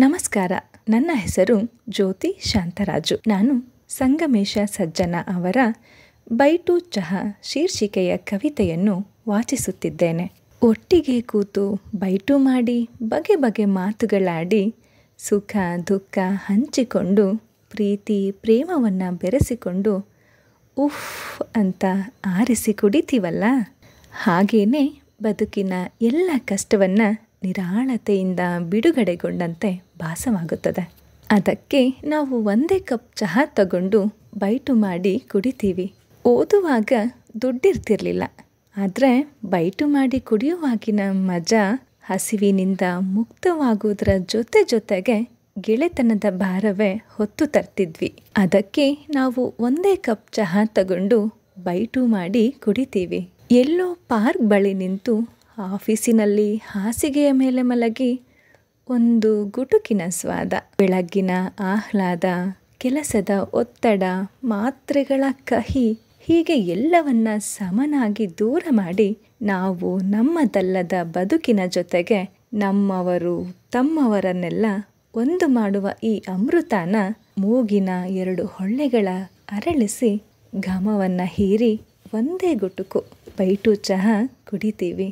ನಮಸ್ಕಾರ ನನ್ನ ಹೆಸರು ಜ್ಯೋತಿ ಶಾಂತರಾಜು ನಾನು ಸಂಗಮೇಶ ಸಜ್ಜನ ಅವರ ಬೈಟು ಚಹಾ ಶೀರ್ಷಿಕೆಯ ಕವಿತೆಯನ್ನು ವಾಚಿಸುತ್ತಿದ್ದೇನೆ ಒಟ್ಟಿಗೆ ಕೂತು ಬೈಟು ಮಾಡಿ ಬಗೆ ಬಗೆ ಮಾತುಗಳಾಡಿ ಸುಖ ದುಃಖ ಹಂಚಿಕೊಂಡು ಪ್ರೀತಿ ಪ್ರೇಮವನ್ನು ಬೆರೆಸಿಕೊಂಡು ಉಫ್ ಅಂತ ಆರಿಸಿ ಕುಡಿತೀವಲ್ಲ ಹಾಗೇನೆ ಬದುಕಿನ ಎಲ್ಲ ಕಷ್ಟವನ್ನು ನಿರಾಳತೆಯಿಂದ ಬಿಡುಗಡೆಗೊಂಡಂತೆ ಭಾಸವಾಗುತ್ತದೆ ಅದಕ್ಕೆ ನಾವು ಒಂದೇ ಕಪ್ ಚಹಾ ತಗೊಂಡು ಬೈಟು ಮಾಡಿ ಕುಡಿತೀವಿ ಓದುವಾಗ ದುಡ್ಡಿರ್ತಿರ್ಲಿಲ್ಲ ಆದರೆ ಬೈಟು ಮಾಡಿ ಕುಡಿಯುವಾಗಿನ ಮಜಾ ಹಸಿವಿನಿಂದ ಮುಕ್ತವಾಗುವುದರ ಜೊತೆ ಜೊತೆಗೆ ಗೆಳೆತನದ ಭಾರವೇ ಹೊತ್ತು ತರ್ತಿದ್ವಿ ಅದಕ್ಕೆ ನಾವು ಒಂದೇ ಕಪ್ ಚಹಾ ತಗೊಂಡು ಬೈಟು ಮಾಡಿ ಕುಡಿತೀವಿ ಎಲ್ಲೋ ಪಾರ್ಕ್ ಬಳಿ ನಿಂತು ಆಫೀಸಿನಲ್ಲಿ ಹಾಸಿಗೆಯ ಮೇಲೆ ಮಲಗಿ ಒಂದು ಗುಟುಕಿನ ಸ್ವಾದ ಬೆಳಗ್ಗಿನ ಆಹ್ಲಾದ ಕೆಲಸದ ಒತ್ತಡ ಮಾತ್ರೆಗಳ ಕಹಿ ಹೀಗೆ ಎಲ್ಲವನ್ನ ಸಮನಾಗಿ ದೂರ ಮಾಡಿ ನಾವು ನಮ್ಮದಲ್ಲದ ಬದುಕಿನ ಜೊತೆಗೆ ನಮ್ಮವರು ತಮ್ಮವರನ್ನೆಲ್ಲ ಒಂದು ಮಾಡುವ ಈ ಅಮೃತನ ಮೂಗಿನ ಎರಡು ಹೊಳ್ಳೆಗಳ ಅರಳಿಸಿ ಘಮವನ್ನು ಹೀರಿ ಒಂದೇ ಗುಟುಕು ಬೈಟು ಚಹಾ ಕುಡಿತೀವಿ